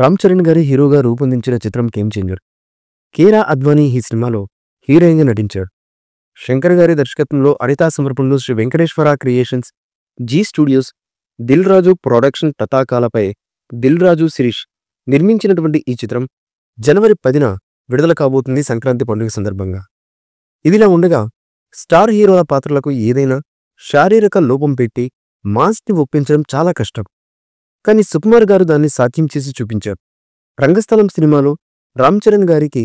రామ్ చరణ్ గారి హీరోగా రూపొందించిన చిత్రం గేమ్ చేంజర్ కేరా అద్వానీ ఈ సినిమాలో హీరోయిన్గా నటించాడు శంకర్ గారి దర్శకత్వంలో అరితా సమర్పణలో Sri Venkateswara creations Zee studios Dil Raju production పతాకాలపై దిల్ రాజు శిరీష్ నిర్మించినటువంటి ఈ చిత్రం జనవరి పదిన విడుదల కాబోతుంది సంక్రాంతి పండుగ సందర్భంగా ఇదిలా ఉండగా స్టార్ హీరోల పాత్రలకు ఏదైనా శారీరక లోపం పెట్టి మాస్ని ఒప్పించడం చాలా కష్టం కానీ సుకుమార్ గారు దాన్ని సాధ్యం చేసి చూపించారు రంగస్థలం సినిమాలో రామ్ చరణ్ గారికి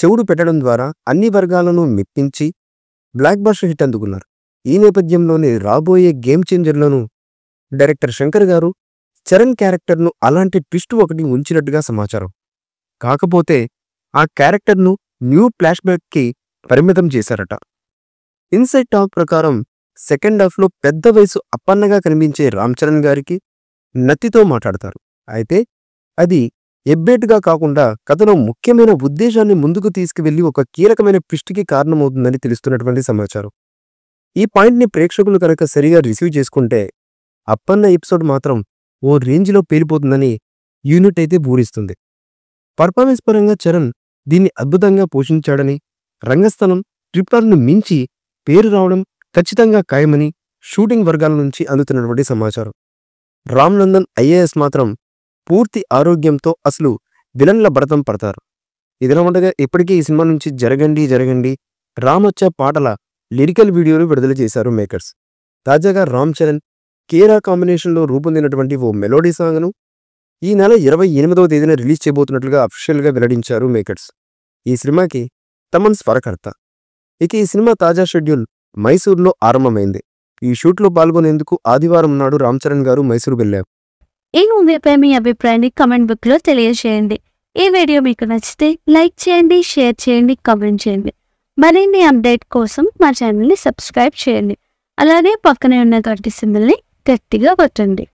చెవుడు పెట్టడం ద్వారా అన్ని వర్గాలను మెప్పించి బ్లాక్ బాస్టర్ హిట్ అందుకున్నారు ఈ నేపథ్యంలోనే రాబోయే గేమ్ చేంజర్లను డైరెక్టర్ శంకర్ గారు చరణ్ క్యారెక్టర్ను అలాంటి ట్విస్ట్ ఒకటి ఉంచినట్టుగా సమాచారం కాకపోతే ఆ క్యారెక్టర్ను న్యూ ఫ్లాష్ బ్యాక్కి పరిమితం చేశారట ఇన్సైడ్ టాక్ ప్రకారం సెకండ్ హాఫ్లో పెద్ద వయసు అప్పన్నగా కనిపించే రామ్ చరణ్ గారికి నత్తితో మాట్లాడతారు అయితే అది ఎబ్బేటుగా కాకుండా కథలో ముఖ్యమైన ఉద్దేశాన్ని ముందుకు తీసుకువెళ్లి ఒక కీలకమైన పిష్టికి కారణమవుతుందని తెలుస్తున్నటువంటి సమాచారం ఈ పాయింట్ని ప్రేక్షకులు కనుక సరిగా రిసీవ్ చేసుకుంటే అప్పన్న ఎపిసోడ్ మాత్రం ఓ రేంజ్లో పేలిపోతుందని యూనిట్ అయితే బూరిస్తుంది పర్ఫార్మెన్స్ పరంగా చరణ్ దీన్ని అద్భుతంగా పోషించాడని రంగస్థలం ట్రిప్లర్ను మించి పేరు రావడం ఖచ్చితంగా ఖాయమని షూటింగ్ వర్గాల నుంచి అందుతున్నటువంటి సమాచారం రామ్నందన్ ఐఏఎస్ మాత్రం పూర్తి ఆరోగ్యంతో అసలు విలన్ల భరతం పడతారు ఇదిలా ఉండగా ఇప్పటికీ ఈ సినిమా నుంచి జరగండి జరగండి రామ్ వచ్చే పాటల లిరికల్ వీడియోలు విడుదల చేశారు మేకర్స్ తాజాగా రామ్ చరణ్ కేరా కాంబినేషన్లో రూపొందినటువంటి ఓ మెలోడీ సాంగ్ను ఈ నెల ఇరవై ఎనిమిదవ తేదీన రిలీజ్ చేయబోతున్నట్లుగా అఫీషియల్గా వెల్లడించారు మేకర్స్ ఈ సినిమాకి తమన్ స్వరకర్త ఇక ఈ సినిమా తాజా షెడ్యూల్ మైసూర్లో ఆరంభమైంది ఈ షూట్లో పాల్గొనేందుకు ఆదివారం నాడు రామ్ చరణ్ గారు మైసూరు వెళ్లారు ఈ మూవీపై మీ అభిప్రాయాన్ని కమెంట్ బుక్లో తెలియజేయండి ఈ వీడియో మీకు నచ్చితే లైక్ చేయండి షేర్ చేయండి కమెంట్ చేయండి మరిన్ని అప్డేట్ కోసం మా ఛానల్ని సబ్స్క్రైబ్ చేయండి అలానే పక్కనే ఉన్న గట్టి సిమ్మల్ని గట్టిగా కొట్టండి